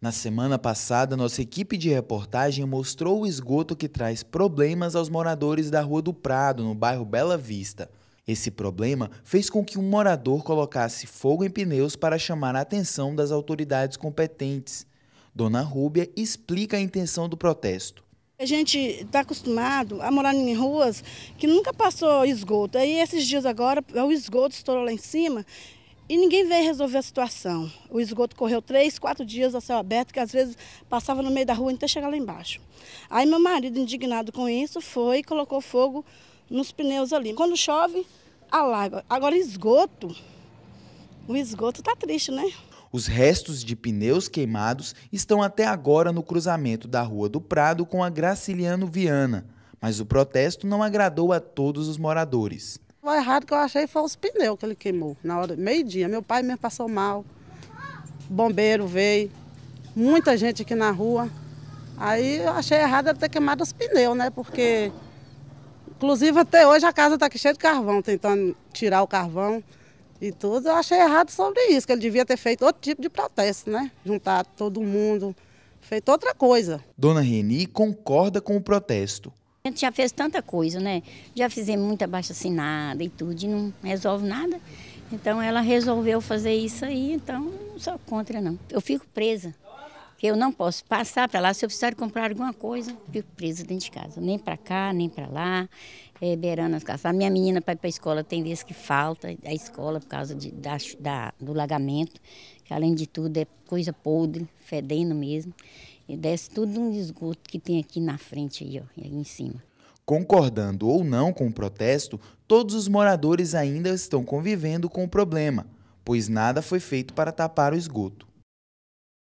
Na semana passada, nossa equipe de reportagem mostrou o esgoto que traz problemas aos moradores da Rua do Prado, no bairro Bela Vista. Esse problema fez com que um morador colocasse fogo em pneus para chamar a atenção das autoridades competentes. Dona Rúbia explica a intenção do protesto. A gente está acostumado a morar em ruas que nunca passou esgoto. Aí esses dias agora o esgoto estourou lá em cima e ninguém veio resolver a situação. O esgoto correu três, quatro dias a céu aberto, que às vezes passava no meio da rua até chegar lá embaixo. Aí meu marido, indignado com isso, foi e colocou fogo nos pneus ali. Quando chove, alaga. Agora esgoto, o esgoto está triste, né? Os restos de pneus queimados estão até agora no cruzamento da Rua do Prado com a Graciliano Viana, mas o protesto não agradou a todos os moradores. O errado que eu achei foi os pneus que ele queimou na hora, meio-dia. Meu pai mesmo passou mal, bombeiro veio, muita gente aqui na rua. Aí eu achei errado ele ter queimado os pneus, né? Porque, inclusive, até hoje a casa está aqui cheia de carvão, tentando tirar o carvão e tudo. Eu achei errado sobre isso, que ele devia ter feito outro tipo de protesto, né? Juntar todo mundo, feito outra coisa. Dona Reni concorda com o protesto a gente já fez tanta coisa, né? Já fizemos muita baixa assinada e tudo, e não resolve nada. Então ela resolveu fazer isso aí, então não sou contra, não. Eu fico presa, eu não posso passar para lá. Se eu precisar comprar alguma coisa, fico presa dentro de casa. Nem para cá, nem para lá, é, beirando as casas. A minha menina para ir para a escola tem vezes que falta a escola por causa de, da, da, do lagamento, que além de tudo é coisa podre, fedendo mesmo. E desce tudo um esgoto que tem aqui na frente, aí, ó, aí em cima. Concordando ou não com o protesto, todos os moradores ainda estão convivendo com o problema, pois nada foi feito para tapar o esgoto.